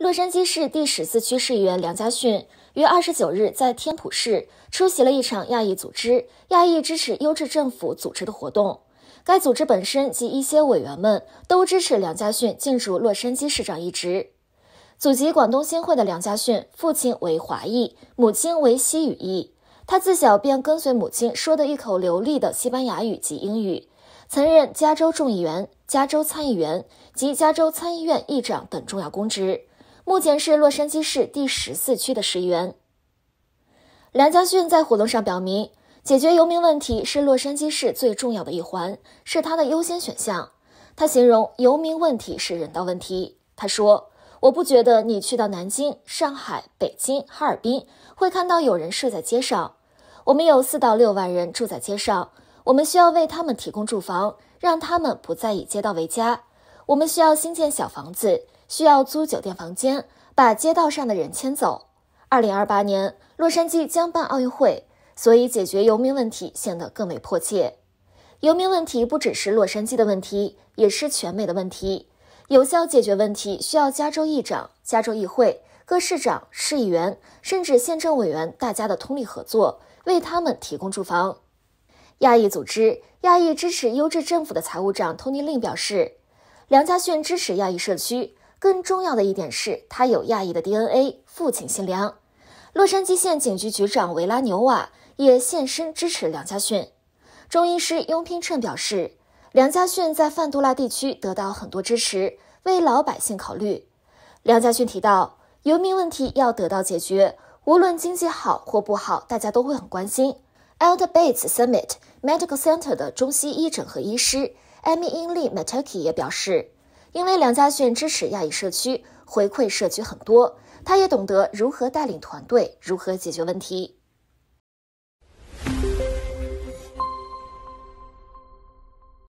洛杉矶市第十四区市议员梁家逊于二十九日在天普市出席了一场亚裔组织“亚裔支持优质政府”组织的活动。该组织本身及一些委员们都支持梁家逊进驻洛杉矶市长一职。祖籍广东新会的梁家逊，父亲为华裔，母亲为西语裔。他自小便跟随母亲说的一口流利的西班牙语及英语。曾任加州众议员、加州参议员及加州参议院议长等重要公职。目前是洛杉矶市第十四区的市议员梁家俊在活动上表明，解决游民问题是洛杉矶市最重要的一环，是他的优先选项。他形容游民问题是人道问题。他说：“我不觉得你去到南京、上海、北京、哈尔滨会看到有人睡在街上。我们有四到六万人住在街上，我们需要为他们提供住房，让他们不再以街道为家。我们需要新建小房子。”需要租酒店房间，把街道上的人迁走。二零二八年，洛杉矶将办奥运会，所以解决游民问题显得更为迫切。游民问题不只是洛杉矶的问题，也是全美的问题。有效解决问题需要加州议长、加州议会、各市长、市议员，甚至县政委员大家的通力合作，为他们提供住房。亚裔组织亚裔支持优质政府的财务长 Tony Lin 表示，梁家逊支持亚裔社区。更重要的一点是，他有亚裔的 DNA，父亲姓梁。洛杉矶县警局局长维拉纽瓦也现身支持梁家逊。中医师雍平称表示，梁家逊在范多拉地区得到很多支持，为老百姓考虑。梁家逊提到，游民问题要得到解决，无论经济好或不好，大家都会很关心。Alt Bates Summit Medical Center 的中西医整合医师 Amy n l e 利 Matuki 也表示。因为梁家俊支持亚裔社区，回馈社区很多，他也懂得如何带领团队，如何解决问题。